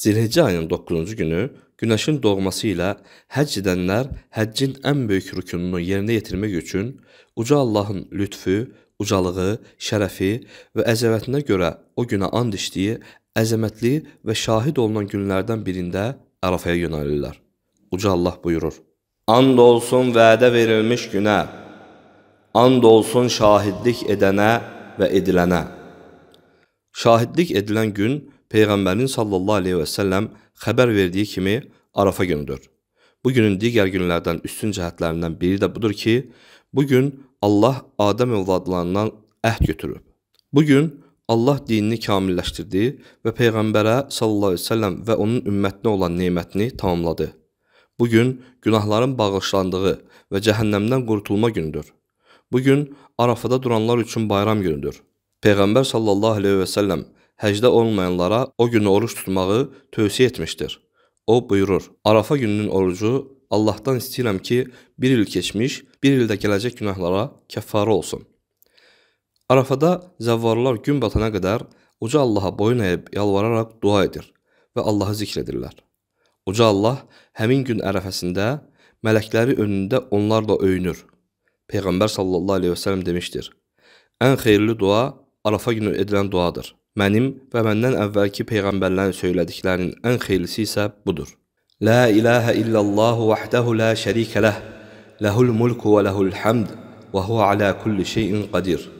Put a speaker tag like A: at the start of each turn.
A: Zilhicə ayının 9-cu günü günəşin doğması ilə həcc edənlər həccin ən böyük rükununu yerinə yetirmək üçün uca Allahın lütfü, ucalığı, şərəfi və əzəmətinə görə o günə and içdiyi əzəmətli və şahid olunan günlərdən birində Ərafaya yönəlirlər. Uca Allah buyurur: And olsun vədə verilmiş günə, and olsun şahidlik edənə və edilənə. Şahidlik edilən gün Peyğəmbərin sallallahu əleyhi və səlləm xəbər verdiyi kimi Arafa günüdür. Bu günün digər günlərdən üstün cəhətlərindən biri də budur ki, bu gün Allah Adəm övladlarından əhd götürüb. Bu gün Allah dinini kamilləşdirdi və peyğəmbərə sallallahu əleyhi və səlləm və onun ümmətinə olan nemətini tamamladı. Bu gün günahların bağışlandığı və cəhənnəmdən qurtulma günüdür. Bu gün Arafada duranlar üçün bayram günüdür. Peyğəmbər sallallahu əleyhi və səlləm həcdə olmayanlara o gün oruç tutmağı tövsiyə etmişdir. O buyurur: Arafa gününün orucu Allahdan istəyirəm ki, bir il keçmiş, bir ildə gələcək günahlara kəffarə olsun. Arafada zəvvarlar gün batana qədər uca Allaha boyun əyib yalvararaq dua edir və Allahı zikr edirlər. Uca Allah həmin gün ərəfəsində mələkləri önündə onlarla öyünür. Peyğəmbər sallallahu əleyhi və səlləm demişdir: "Ən xeyirli dua Arafa günü edilən duadır." Mənim və məndən əvvəlki peyğəmbərlərin söylədiklərinin ən xeyrisi isə budur. La ilaha illallah vahdahu la şərikə leh, lehul mulku və lehul hamd və huve ala kulli şeyin qadir.''